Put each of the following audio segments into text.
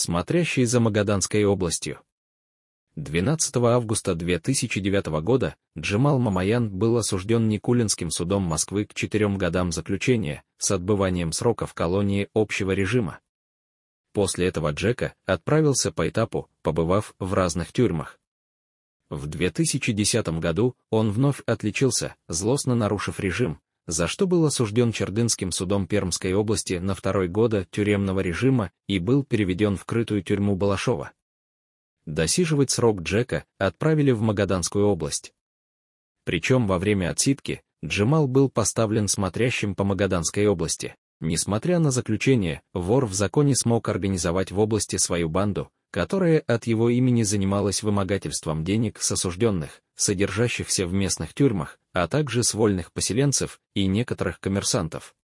смотрящий за Магаданской областью. 12 августа 2009 года Джимал Мамаян был осужден Никулинским судом Москвы к четырем годам заключения с отбыванием срока в колонии общего режима. После этого Джека отправился по этапу, побывав в разных тюрьмах. В 2010 году он вновь отличился, злостно нарушив режим, за что был осужден Чердынским судом Пермской области на второй года тюремного режима и был переведен в крытую тюрьму Балашова. Досиживать срок Джека отправили в Магаданскую область. Причем во время отсидки Джемал был поставлен смотрящим по Магаданской области. Несмотря на заключение, вор в законе смог организовать в области свою банду, которая от его имени занималась вымогательством денег с осужденных, содержащихся в местных тюрьмах, а также с вольных поселенцев и некоторых коммерсантов.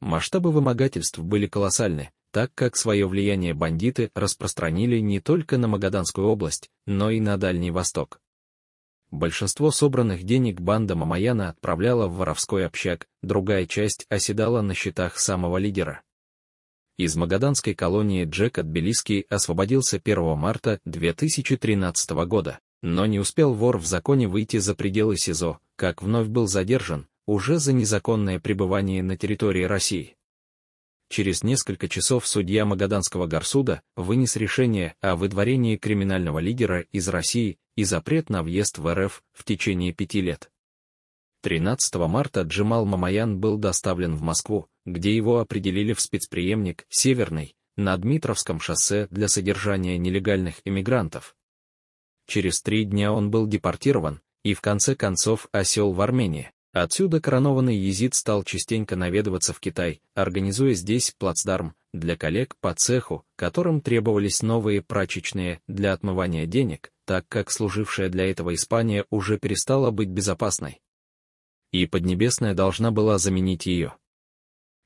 Масштабы вымогательств были колоссальны, так как свое влияние бандиты распространили не только на Магаданскую область, но и на Дальний Восток. Большинство собранных денег банда Мамаяна отправляла в воровской общак, другая часть оседала на счетах самого лидера. Из магаданской колонии Джек Тбилиский освободился 1 марта 2013 года. Но не успел вор в законе выйти за пределы СИЗО, как вновь был задержан, уже за незаконное пребывание на территории России. Через несколько часов судья Магаданского горсуда вынес решение о выдворении криминального лидера из России и запрет на въезд в РФ в течение пяти лет. 13 марта Джимал Мамаян был доставлен в Москву, где его определили в спецприемник «Северный» на Дмитровском шоссе для содержания нелегальных иммигрантов, Через три дня он был депортирован, и в конце концов осел в Армении. Отсюда коронованный езид стал частенько наведываться в Китай, организуя здесь плацдарм для коллег по цеху, которым требовались новые прачечные для отмывания денег, так как служившая для этого Испания уже перестала быть безопасной. И Поднебесная должна была заменить ее.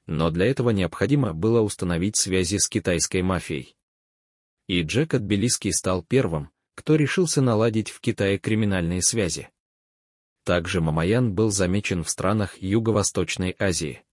Но для этого необходимо было установить связи с китайской мафией. И Джек Отбелиский стал первым, кто решился наладить в Китае криминальные связи. Также Мамаян был замечен в странах Юго-Восточной Азии.